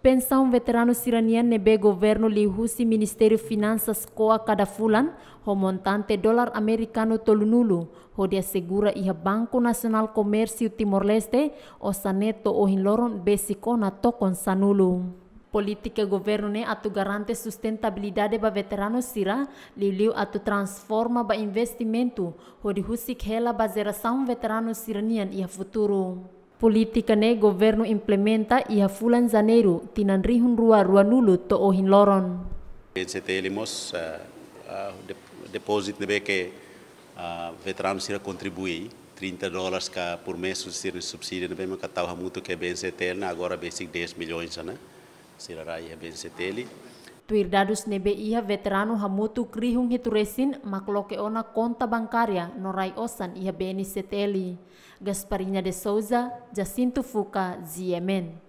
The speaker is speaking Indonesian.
Pensão Veteranos Iraniano nebe governo li husi Ministério Finanças koa kada fulan, o montante dólar americano tolunulo, ho de assegura iha Banco Nasional Comércio Timor-Leste, o saneto o hinloron besikona tokon sanulu. Política governo ne atu garante sustentabilidade ba veterano sira, liu atu transforma ba investimento, ho di husik hela ba geração veterano siranian iha futuro. Politika ne governo implementa ia fulan janeiro tinan rihun rua rua nulu to ohin loron. Se telimos eh, eh, depósito nebe que eh, veterano sira contribui 30 dólares ka por mês sira subsídio nebe me katau hamuto que bem na agora basic 10 milhões ana Sira rai bem se dadus nebe iha veteranu hamutu krihung hituresin makloke ona konta norai norai osan iha beni seteli. Gasparina de Souza, Jacinto Fuka Ziemen.